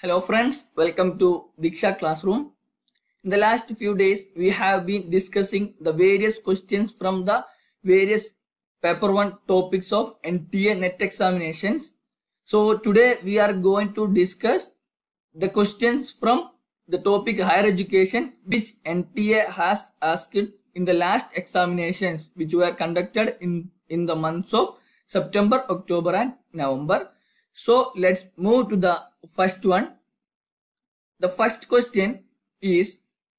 Hello friends, welcome to Diksha Classroom. In the last few days, we have been discussing the various questions from the various paper 1 topics of NTA NET examinations. So today we are going to discuss the questions from the topic higher education which NTA has asked in the last examinations which were conducted in, in the months of September, October and November. So let's move to the first one. The first question is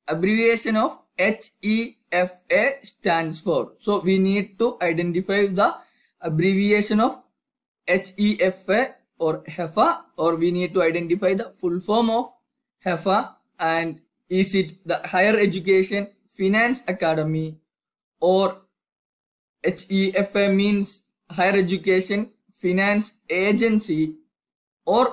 abbreviation of HEFA stands for. So we need to identify the abbreviation of HEFA or HEFA or we need to identify the full form of HEFA and is it the higher education finance academy or HEFA means higher education finance agency or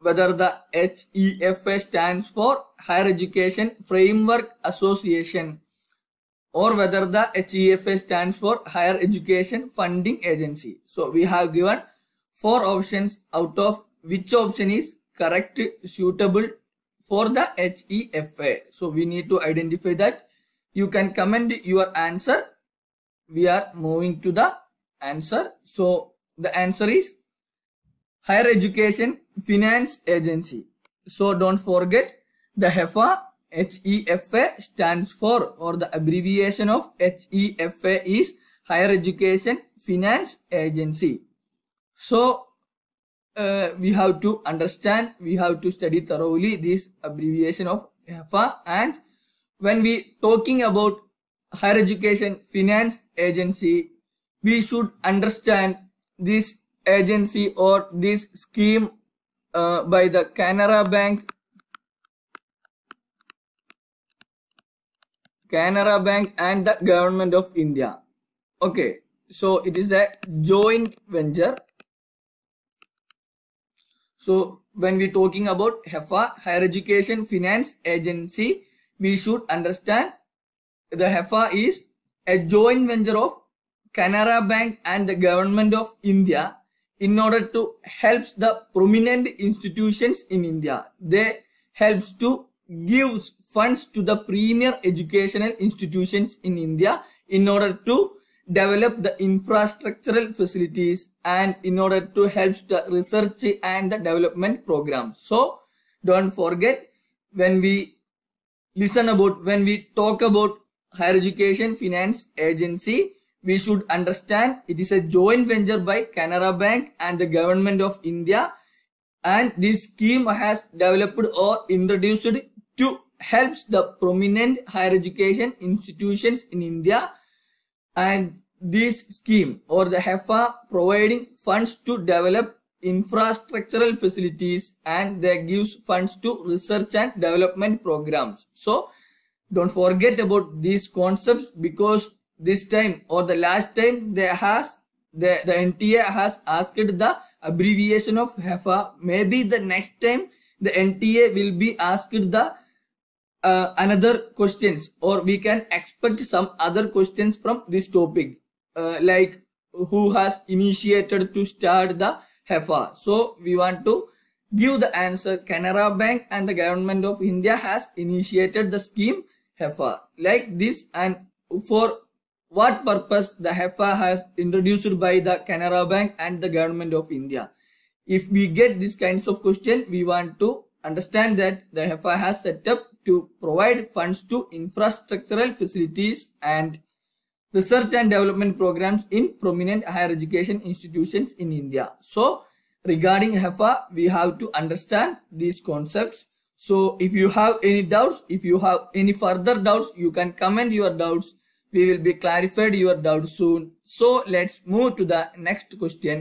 whether the HEFA stands for Higher Education Framework Association or whether the HEFA stands for Higher Education Funding Agency. So we have given four options out of which option is correct suitable for the HEFA. So we need to identify that. You can comment your answer. We are moving to the answer. So the answer is Higher Education Finance Agency. So don't forget the HEFA. HEFA stands for or the abbreviation of HEFA is Higher Education Finance Agency. So uh, we have to understand, we have to study thoroughly this abbreviation of HEFA and when we talking about Higher Education Finance Agency, we should understand this agency or this scheme uh, by the Canara Bank Canara Bank and the government of India okay so it is a joint venture so when we talking about HEFA higher education finance agency we should understand the HEFA is a joint venture of Canara Bank and the government of India in order to help the prominent institutions in India. They helps to gives funds to the premier educational institutions in India in order to develop the infrastructural facilities and in order to help the research and the development programs. So don't forget when we listen about when we talk about higher education finance agency we should understand it is a joint venture by Canara Bank and the government of India and this scheme has developed or introduced to helps the prominent higher education institutions in India and this scheme or the HEFA providing funds to develop infrastructural facilities and they gives funds to research and development programs. So don't forget about these concepts because this time or the last time they has the, the NTA has asked the abbreviation of HEFA. Maybe the next time the NTA will be asked the uh, another questions or we can expect some other questions from this topic uh, like who has initiated to start the HEFA. So we want to give the answer Canara Bank and the government of India has initiated the scheme HEFA like this and for what purpose the HEFA has introduced by the Canara Bank and the Government of India. If we get these kinds of question, we want to understand that the HEFA has set up to provide funds to infrastructural facilities and research and development programs in prominent higher education institutions in India. So regarding HEFA, we have to understand these concepts. So if you have any doubts, if you have any further doubts, you can comment your doubts we will be clarified your doubt soon so let's move to the next question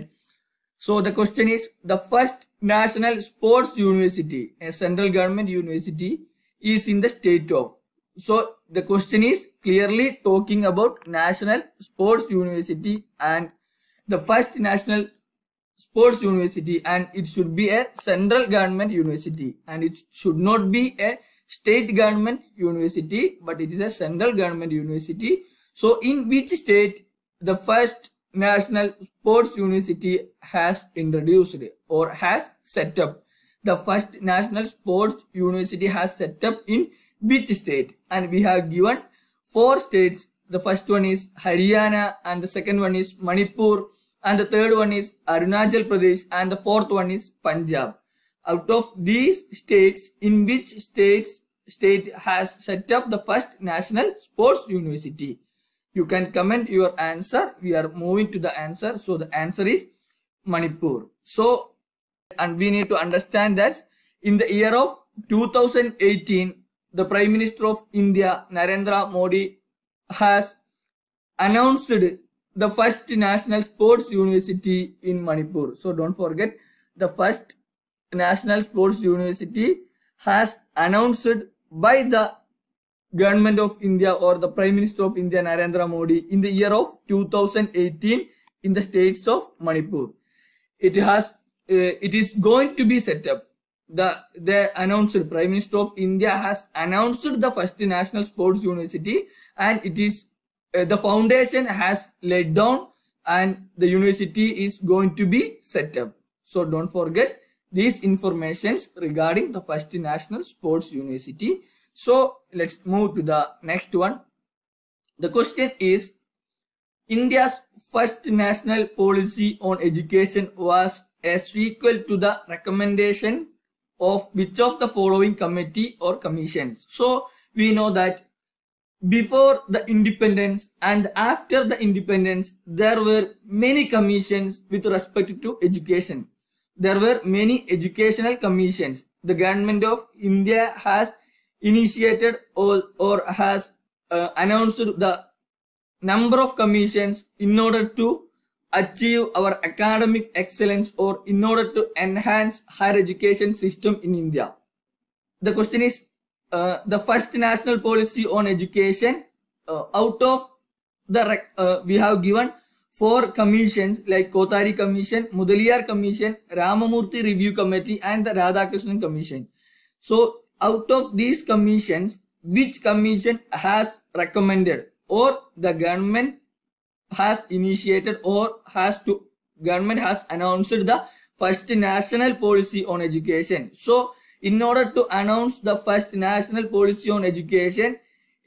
so the question is the first national sports university a central government university is in the state of so the question is clearly talking about national sports university and the first national sports university and it should be a central government university and it should not be a state government university, but it is a central government university. So in which state the first national sports university has introduced or has set up? The first national sports university has set up in which state? And we have given four states. The first one is Haryana and the second one is Manipur and the third one is Arunachal Pradesh and the fourth one is Punjab. Out of these states, in which states state has set up the first national sports university. You can comment your answer. We are moving to the answer. So the answer is Manipur. So, and we need to understand that in the year of 2018, the Prime Minister of India, Narendra Modi, has announced the first national sports university in Manipur. So don't forget the first national sports university has announced by the government of India or the Prime Minister of India Narendra Modi in the year of 2018 in the states of Manipur. It has uh, it is going to be set up. The the announced Prime Minister of India has announced the first national sports university and it is uh, the foundation has laid down and the university is going to be set up. So don't forget these informations regarding the first national sports university. So let's move to the next one. The question is India's first national policy on education was as equal to the recommendation of which of the following committee or commissions. So we know that before the independence and after the independence, there were many commissions with respect to education there were many educational commissions. The government of India has initiated or, or has uh, announced the number of commissions in order to achieve our academic excellence or in order to enhance higher education system in India. The question is uh, the first national policy on education uh, out of the uh, we have given four commissions like Kotari Commission, Mudaliar Commission, Ramamurthy Review Committee and the Radhakrishnan Commission. So out of these commissions, which commission has recommended or the government has initiated or has to government has announced the first national policy on education. So in order to announce the first national policy on education,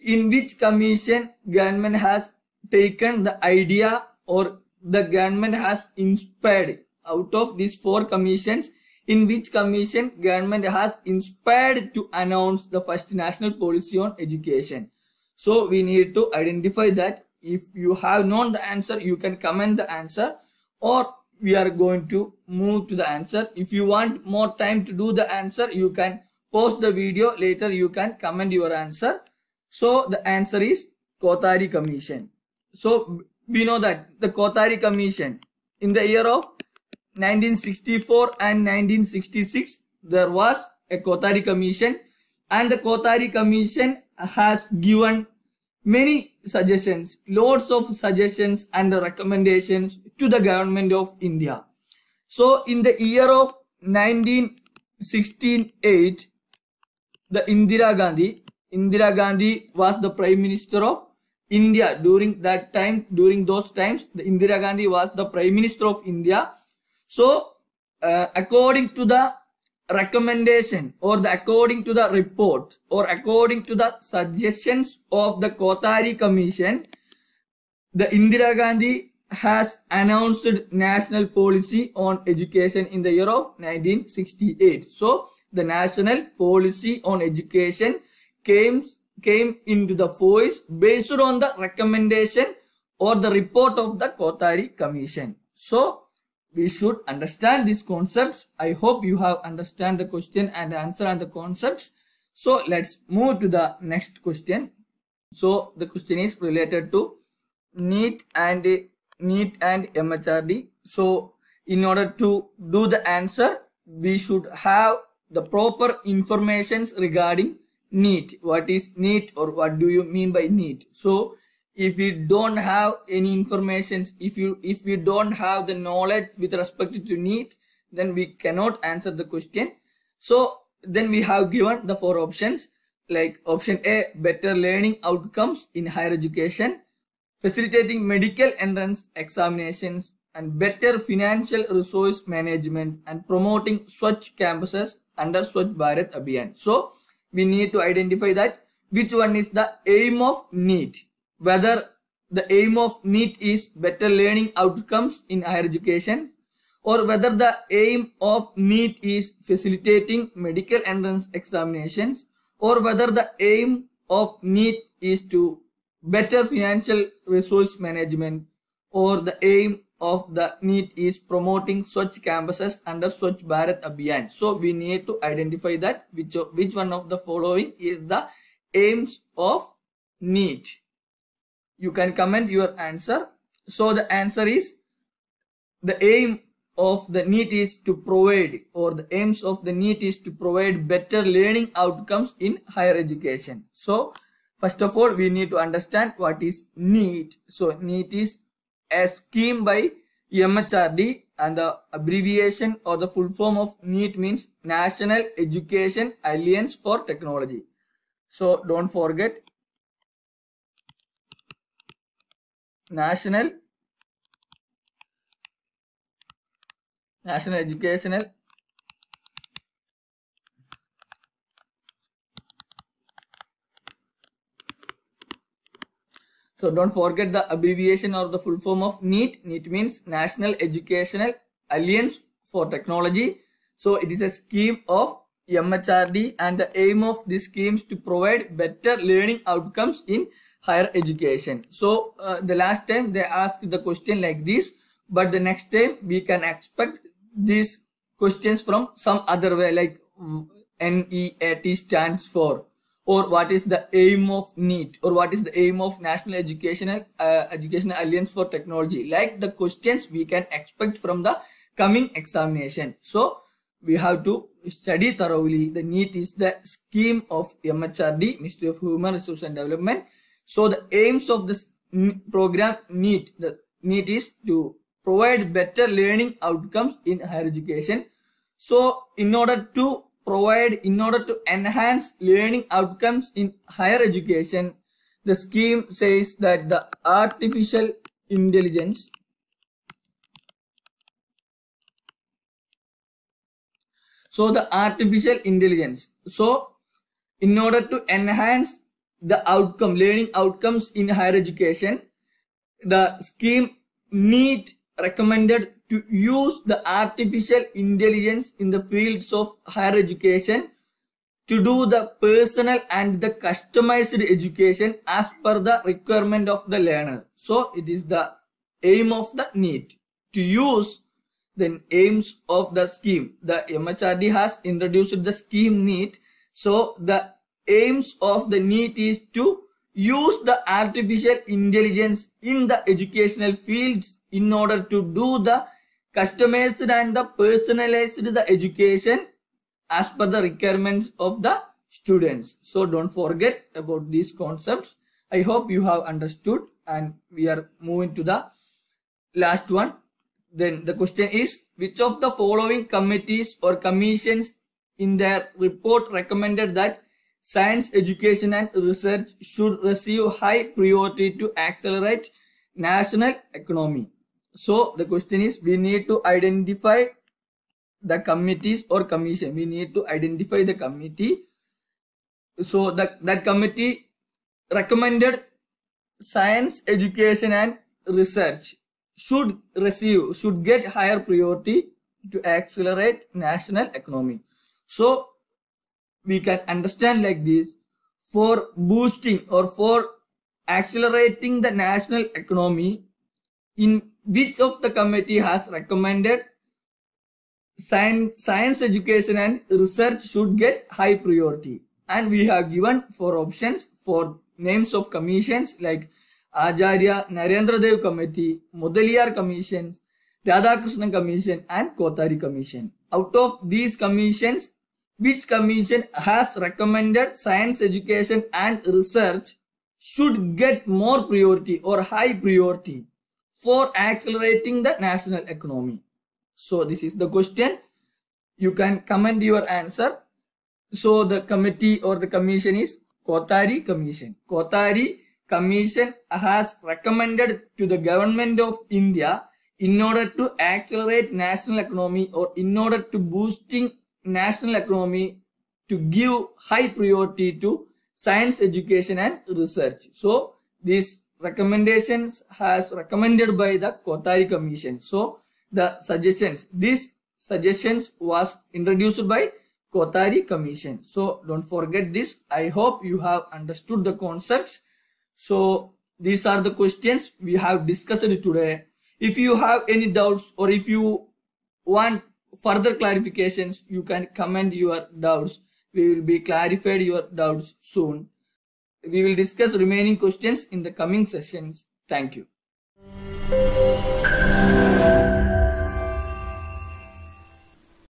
in which commission government has taken the idea or the government has inspired out of these four commissions in which commission government has inspired to announce the first national policy on education so we need to identify that if you have known the answer you can comment the answer or we are going to move to the answer if you want more time to do the answer you can post the video later you can comment your answer so the answer is Kothari commission so we know that the Kothari Commission in the year of 1964 and 1966 there was a Kothari Commission and the Kothari Commission has given many suggestions, loads of suggestions and recommendations to the government of India. So in the year of 1968, the Indira Gandhi, Indira Gandhi was the Prime Minister of India during that time, during those times, the Indira Gandhi was the Prime Minister of India. So, uh, according to the recommendation or the according to the report or according to the suggestions of the Kotari Commission, the Indira Gandhi has announced national policy on education in the year of 1968. So, the national policy on education came came into the force based on the recommendation or the report of the cotari Commission. So, we should understand these concepts. I hope you have understand the question and answer and the concepts. So, let's move to the next question. So, the question is related to NEET and NEET and MHRD. So, in order to do the answer, we should have the proper informations regarding need what is need or what do you mean by need so if we don't have any informations if you if we don't have the knowledge with respect to need then we cannot answer the question so then we have given the four options like option a better learning outcomes in higher education facilitating medical entrance examinations and better financial resource management and promoting Swachh campuses under Swachh Bharat Abhiyan. So, we need to identify that which one is the aim of NEET. Whether the aim of NEET is better learning outcomes in higher education or whether the aim of NEET is facilitating medical entrance examinations or whether the aim of NEET is to better financial resource management or the aim of the need is promoting Swachh campuses under Swachh Bharat Abhiyan. So we need to identify that which, which one of the following is the aims of need. You can comment your answer. So the answer is the aim of the need is to provide or the aims of the need is to provide better learning outcomes in higher education. So first of all we need to understand what is need. So need is a scheme by MHRD and the abbreviation or the full form of NEET means National Education Alliance for Technology. So don't forget National National Educational So don't forget the abbreviation or the full form of NEET. NEET means National Educational Alliance for Technology. So it is a scheme of MHRD and the aim of these schemes to provide better learning outcomes in higher education. So uh, the last time they asked the question like this, but the next time we can expect these questions from some other way like NEAT stands for or what is the aim of NEET or what is the aim of National Educational uh, Alliance for Technology like the questions we can expect from the coming examination. So we have to study thoroughly. The NEET is the scheme of MHRD, Ministry of Human Resources and Development. So the aims of this program NEET, the NEET is to provide better learning outcomes in higher education. So in order to provide in order to enhance learning outcomes in higher education, the scheme says that the artificial intelligence so the artificial intelligence so in order to enhance the outcome learning outcomes in higher education the scheme need recommended to use the artificial intelligence in the fields of higher education to do the personal and the customized education as per the requirement of the learner. So it is the aim of the need to use the aims of the scheme. The MHRD has introduced the scheme need. So the aims of the need is to use the artificial intelligence in the educational fields in order to do the customized and the personalized the education as per the requirements of the students. So don't forget about these concepts. I hope you have understood and we are moving to the last one. Then the question is which of the following committees or commissions in their report recommended that science education and research should receive high priority to accelerate national economy. So the question is we need to identify the committees or commission. We need to identify the committee. So that, that committee recommended science, education and research should receive, should get higher priority to accelerate national economy. So we can understand like this for boosting or for accelerating the national economy in which of the committee has recommended science, science education and research should get high priority and we have given four options for names of commissions like Acharya Narendra Dev Committee, Modaliyar Commission, Radhakrishnan Commission and Kotari Commission. Out of these commissions, which commission has recommended science education and research should get more priority or high priority? for accelerating the national economy? So this is the question. You can comment your answer. So the committee or the commission is Kotari Commission. Kotari Commission has recommended to the government of India in order to accelerate national economy or in order to boosting national economy to give high priority to science education and research. So this recommendations has recommended by the Kotari Commission. So the suggestions, these suggestions was introduced by Kotari Commission. So don't forget this. I hope you have understood the concepts. So these are the questions we have discussed today. If you have any doubts or if you want further clarifications, you can comment your doubts. We will be clarified your doubts soon we will discuss remaining questions in the coming sessions. Thank you.